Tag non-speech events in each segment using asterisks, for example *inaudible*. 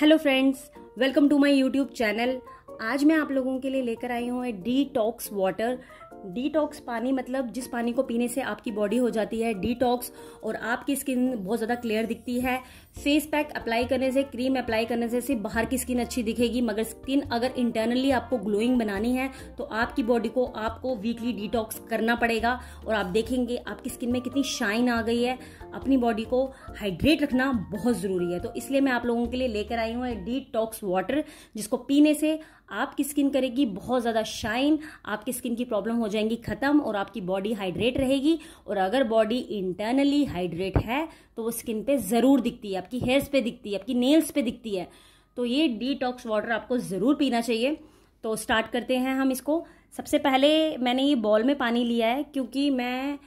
hello friends welcome to my YouTube channel आज मैं आप लोगों के लिए लेकर आई हूँ डी टॉक्स वाटर डिटॉक्स पानी मतलब जिस पानी को पीने से आपकी बॉडी हो जाती है डिटॉक्स और आपकी स्किन बहुत ज़्यादा क्लियर दिखती है फेस पैक अप्लाई करने से क्रीम अप्लाई करने से सिर्फ बाहर की स्किन अच्छी दिखेगी मगर स्किन अगर इंटरनली आपको ग्लोइंग बनानी है तो आपकी बॉडी को आपको वीकली डिटॉक्स करना पड़ेगा और आप देखेंगे आपकी स्किन में कितनी शाइन आ गई है अपनी बॉडी को हाइड्रेट रखना बहुत ज़रूरी है तो इसलिए मैं आप लोगों के लिए लेकर आई हूँ डिटॉक्स वाटर जिसको पीने से आपकी स्किन करेगी बहुत ज़्यादा शाइन आपकी स्किन की प्रॉब्लम हो जाएंगी ख़त्म और आपकी बॉडी हाइड्रेट रहेगी और अगर बॉडी इंटरनली हाइड्रेट है तो वो स्किन पे ज़रूर दिखती है आपकी हेयर्स पे दिखती है आपकी नेल्स पे दिखती है तो ये डिटॉक्स वाटर आपको ज़रूर पीना चाहिए तो स्टार्ट करते हैं हम इसको सबसे पहले मैंने ये बॉल में पानी लिया है क्योंकि मैं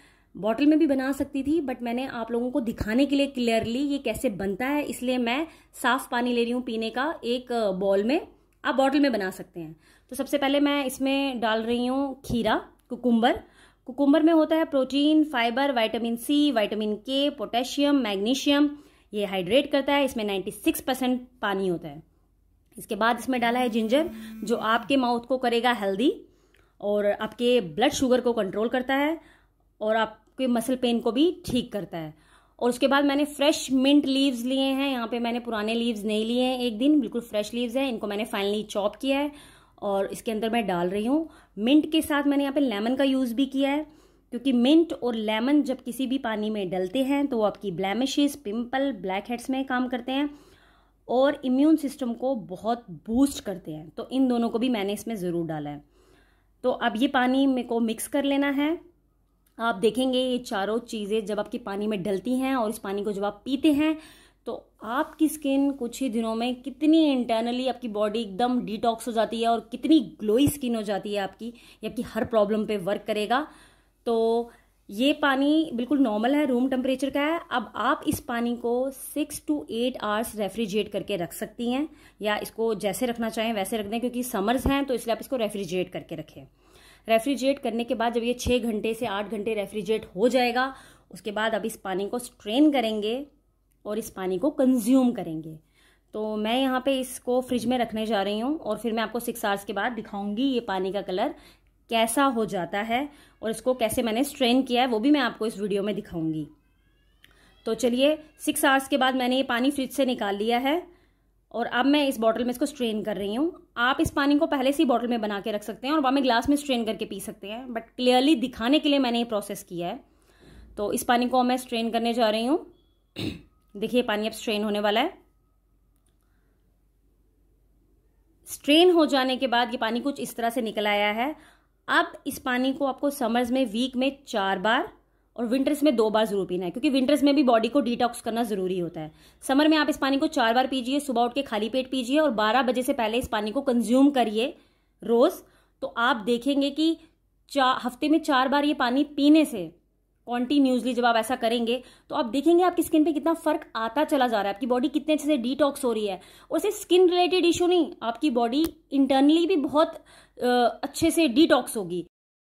बॉटल में भी बना सकती थी बट मैंने आप लोगों को दिखाने के लिए क्लियरली ये कैसे बनता है इसलिए मैं साफ पानी ले रही हूँ पीने का एक बॉल में आप बॉटल में बना सकते हैं तो सबसे पहले मैं इसमें डाल रही हूँ खीरा कुकुम्बर कुकुम्बर में होता है protein fibre vitamin C vitamin K potassium magnesium ये हाइड्रेट करता है इसमें 96 परसेंट पानी होता है इसके बाद इसमें डाला है जिंजर जो आपके माउथ को करेगा हेल्दी और आपके ब्लड शुगर को कंट्रोल करता है और आपके मसल पेन को भी ठीक करता है और उसके बाद मैंने फ्रेश मिंट लीव्स लिए हैं यहाँ पे मैंने पुराने लीव्स नहीं लिए हैं एक दिन बिल्कुल फ्रेश लीव्स हैं इनको मैंने फाइनली चॉप किया है और इसके अंदर मैं डाल रही हूँ मिंट के साथ मैंने यहाँ पे लेमन का यूज़ भी किया है क्योंकि मिंट और लेमन जब किसी भी पानी में डलते हैं तो वो आपकी ब्लैमिशेज पिम्पल ब्लैक हेड्स में काम करते हैं और इम्यून सिस्टम को बहुत बूस्ट करते हैं तो इन दोनों को भी मैंने इसमें ज़रूर डाला है तो अब ये पानी मेरे को मिक्स कर लेना है आप देखेंगे ये चारों चीज़ें जब आपके पानी में डलती हैं और इस पानी को जब आप पीते हैं तो आपकी स्किन कुछ ही दिनों में कितनी इंटरनली आपकी बॉडी एकदम डिटॉक्स हो जाती है और कितनी ग्लोई स्किन हो जाती है आपकी ये आपकी हर प्रॉब्लम पे वर्क करेगा तो ये पानी बिल्कुल नॉर्मल है रूम टेम्परेचर का है अब आप इस पानी को six to eight hours refrigerate करके रख सकती हैं या इसको जैसे रखना चाहें वैसे रख दें क्योंकि समर्स हैं तो इसलिए आप इसको रेफ्रिजरेट करके रखें रेफ्रिजरेट करने के बाद जब ये छः घंटे से आठ घंटे रेफ्रिजरेट हो जाएगा उसके बाद अब इस पानी को स्ट्रेन करेंगे और इस पानी को कंज्यूम करेंगे तो मैं यहाँ पे इसको फ्रिज में रखने जा रही हूँ और फिर मैं आपको सिक्स आवर्स के बाद दिखाऊंगी ये पानी का कलर कैसा हो जाता है और इसको कैसे मैंने स्ट्रेन किया है वो भी मैं आपको इस वीडियो में दिखाऊंगी तो चलिए सिक्स आवर्स के बाद मैंने ये पानी फ्रिज से निकाल लिया है और अब मैं इस बॉटल में इसको स्ट्रेन कर रही हूँ आप इस पानी को पहले से ही बॉटल में बना के रख सकते हैं और हमें ग्लास में स्ट्रेन करके पी सकते हैं बट क्लियरली दिखाने के लिए मैंने ये प्रोसेस किया है तो इस पानी को मैं स्ट्रेन करने जा रही हूँ *clears throat* देखिए पानी अब स्ट्रेन होने वाला है स्ट्रेन हो जाने के बाद ये पानी कुछ इस तरह से निकल आया है अब इस पानी को आपको समर्स में वीक में चार बार और विंटर्स में दो बार जरूर पीना है क्योंकि विंटर्स में भी बॉडी को डिटॉक्स करना जरूरी होता है समर में आप इस पानी को चार बार पीजिए सुबह उठ के खाली पेट पीजिए और 12 बजे से पहले इस पानी को कंज्यूम करिए रोज तो आप देखेंगे कि चा हफ्ते में चार बार ये पानी पीने से कॉन्टिन्यूसली जब आप ऐसा करेंगे तो आप देखेंगे आपकी स्किन पे कितना फर्क आता चला जा रहा है आपकी बॉडी कितने अच्छे से डिटॉक्स हो रही है और सिर्फ स्किन रिलेटेड इशू नहीं आपकी बॉडी इंटरनली भी बहुत अच्छे से डिटॉक्स होगी